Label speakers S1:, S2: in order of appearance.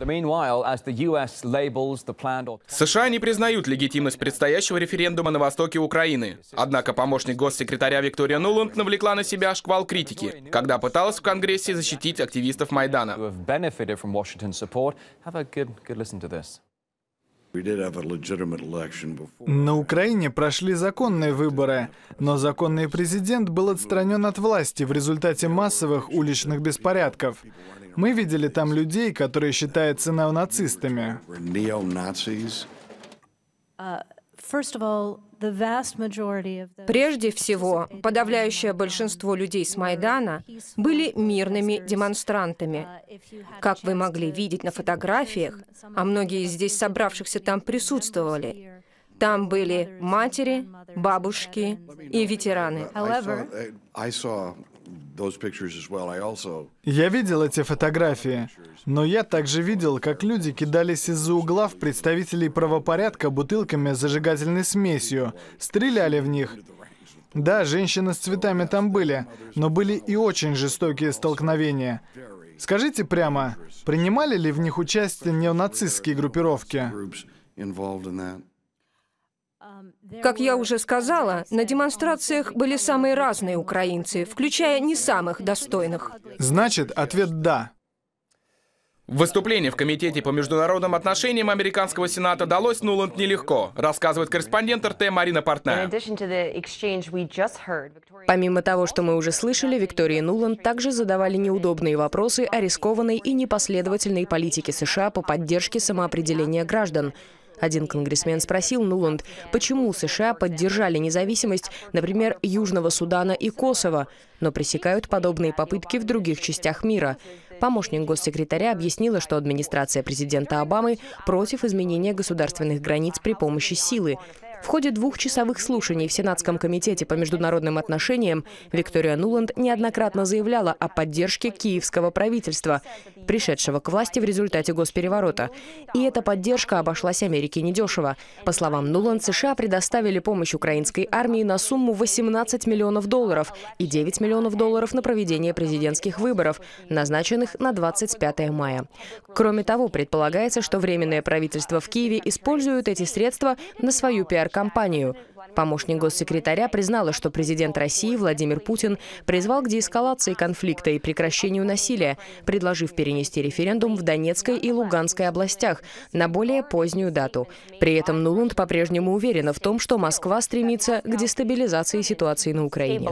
S1: США не признают легитимность предстоящего референдума на востоке Украины. Однако помощник госсекретаря Виктория Нуланд навлекла на себя шквал критики, когда пыталась в Конгрессе защитить активистов Майдана.
S2: На Украине прошли законные выборы, но законный президент был отстранен от власти в результате массовых уличных беспорядков. Мы видели там людей, которые считаются неонацистами.
S3: Uh, Прежде всего, подавляющее большинство людей с Майдана были мирными демонстрантами. Uh, как вы могли видеть на фотографиях, а многие из здесь собравшихся там присутствовали, там были матери, бабушки и ветераны.
S2: Я видел эти фотографии, но я также видел, как люди кидались из-за угла в представителей правопорядка бутылками с зажигательной смесью, стреляли в них. Да, женщины с цветами там были, но были и очень жестокие столкновения. Скажите прямо, принимали ли в них участие неонацистские группировки?
S3: Как я уже сказала, на демонстрациях были самые разные украинцы, включая не самых достойных.
S2: Значит, ответ «да».
S1: Выступление в Комитете по международным отношениям американского Сената далось Нуланд нелегко, рассказывает корреспондент РТ Марина Портная.
S4: Помимо того, что мы уже слышали, Виктории Нуланд также задавали неудобные вопросы о рискованной и непоследовательной политике США по поддержке самоопределения граждан. Один конгрессмен спросил Нуланд, почему США поддержали независимость, например, Южного Судана и Косово, но пресекают подобные попытки в других частях мира. Помощник госсекретаря объяснила, что администрация президента Обамы против изменения государственных границ при помощи силы. В ходе двухчасовых слушаний в Сенатском комитете по международным отношениям Виктория Нуланд неоднократно заявляла о поддержке киевского правительства, пришедшего к власти в результате госпереворота. И эта поддержка обошлась Америке недешево. По словам Нуланд, США предоставили помощь украинской армии на сумму 18 миллионов долларов и 9 миллионов долларов на проведение президентских выборов, назначенных на 25 мая. Кроме того, предполагается, что Временное правительство в Киеве использует эти средства на свою пиар компанию. Помощник госсекретаря признала, что президент России Владимир Путин призвал к деэскалации конфликта и прекращению насилия, предложив перенести референдум в Донецкой и Луганской областях на более позднюю дату. При этом Нулунд по-прежнему уверена в том, что
S2: Москва стремится к дестабилизации ситуации на Украине.